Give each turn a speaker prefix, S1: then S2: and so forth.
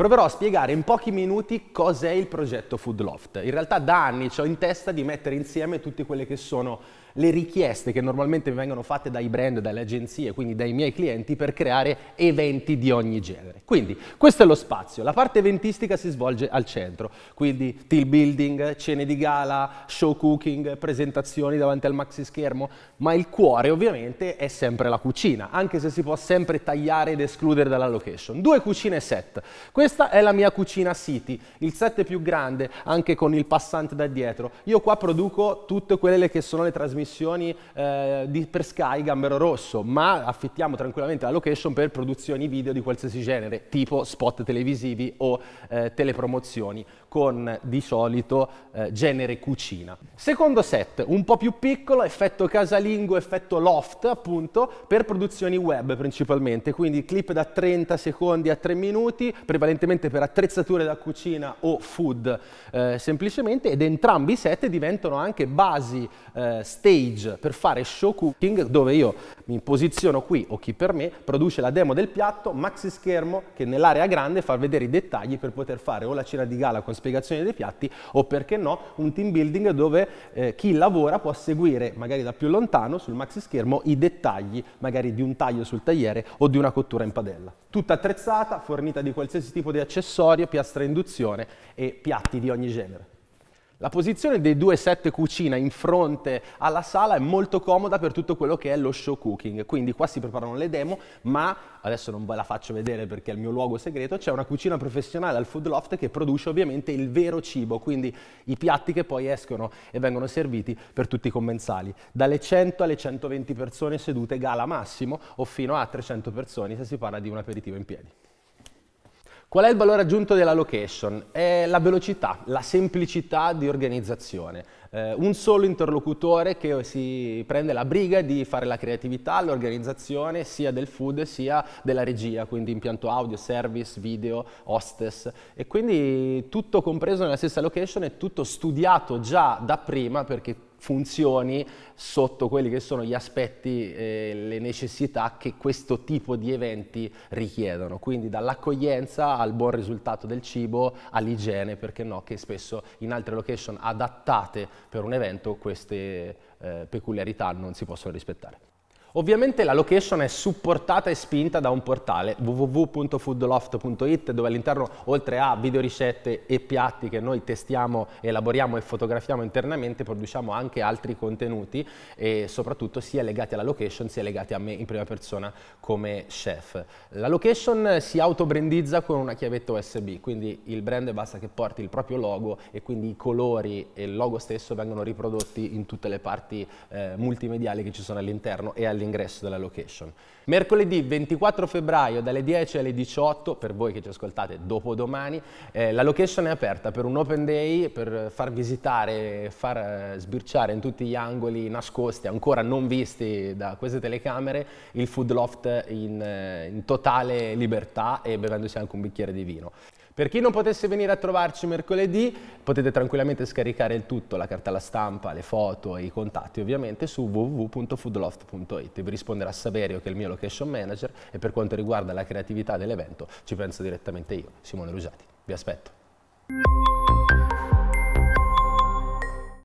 S1: proverò a spiegare in pochi minuti cos'è il progetto Food Loft. In realtà da anni ho in testa di mettere insieme tutte quelle che sono le richieste che normalmente vengono fatte dai brand, dalle agenzie, quindi dai miei clienti per creare eventi di ogni genere. Quindi questo è lo spazio, la parte eventistica si svolge al centro, quindi team building, cene di gala, show cooking, presentazioni davanti al maxi schermo, ma il cuore ovviamente è sempre la cucina, anche se si può sempre tagliare ed escludere dalla location. Due cucine set, questa è la mia cucina City, il set più grande anche con il passante da dietro, io qua produco tutte quelle che sono le trasmissioni trasmissioni eh, di, per Sky Gambero Rosso, ma affittiamo tranquillamente la location per produzioni video di qualsiasi genere, tipo spot televisivi o eh, telepromozioni, con di solito eh, genere cucina. Secondo set, un po' più piccolo, effetto casalingo, effetto loft appunto, per produzioni web principalmente, quindi clip da 30 secondi a 3 minuti, prevalentemente per attrezzature da cucina o food eh, semplicemente, ed entrambi i set diventano anche basi eh, stage per fare show cooking dove io mi posiziono qui o chi per me produce la demo del piatto, maxi schermo che nell'area grande fa vedere i dettagli per poter fare o la cena di gala con spiegazione dei piatti o perché no un team building dove eh, chi lavora può seguire magari da più lontano sul maxi schermo i dettagli magari di un taglio sul tagliere o di una cottura in padella. Tutta attrezzata, fornita di qualsiasi tipo di accessorio, piastra induzione e piatti di ogni genere. La posizione dei due set cucina in fronte alla sala è molto comoda per tutto quello che è lo show cooking, quindi qua si preparano le demo, ma adesso non ve la faccio vedere perché è il mio luogo segreto, c'è una cucina professionale al Food Loft che produce ovviamente il vero cibo, quindi i piatti che poi escono e vengono serviti per tutti i commensali, dalle 100 alle 120 persone sedute gala massimo o fino a 300 persone se si parla di un aperitivo in piedi. Qual è il valore aggiunto della location? È la velocità, la semplicità di organizzazione. Eh, un solo interlocutore che si prende la briga di fare la creatività, l'organizzazione sia del food sia della regia, quindi impianto audio, service, video, hostess e quindi tutto compreso nella stessa location e tutto studiato già da prima perché funzioni sotto quelli che sono gli aspetti e eh, le necessità che questo tipo di eventi richiedono, quindi dall'accoglienza al buon risultato del cibo, all'igiene, perché no, che spesso in altre location adattate per un evento queste eh, peculiarità non si possono rispettare. Ovviamente la location è supportata e spinta da un portale www.foodloft.it dove all'interno oltre a videoricette e piatti che noi testiamo, elaboriamo e fotografiamo internamente produciamo anche altri contenuti e soprattutto sia legati alla location sia legati a me in prima persona come chef. La location si autobrandizza con una chiavetta USB quindi il brand basta che porti il proprio logo e quindi i colori e il logo stesso vengono riprodotti in tutte le parti eh, multimediali che ci sono all'interno e all'interno all'ingresso della location. Mercoledì 24 febbraio dalle 10 alle 18, per voi che ci ascoltate dopodomani, eh, la location è aperta per un open day, per far visitare, far eh, sbirciare in tutti gli angoli nascosti, ancora non visti da queste telecamere, il food loft in, eh, in totale libertà e bevendosi anche un bicchiere di vino. Per chi non potesse venire a trovarci mercoledì, potete tranquillamente scaricare il tutto, la cartella stampa, le foto e i contatti ovviamente su www.foodloft.it. Vi risponderà Saverio che è il mio location manager e per quanto riguarda la creatività dell'evento ci penso direttamente io, Simone Rugiati. Vi aspetto.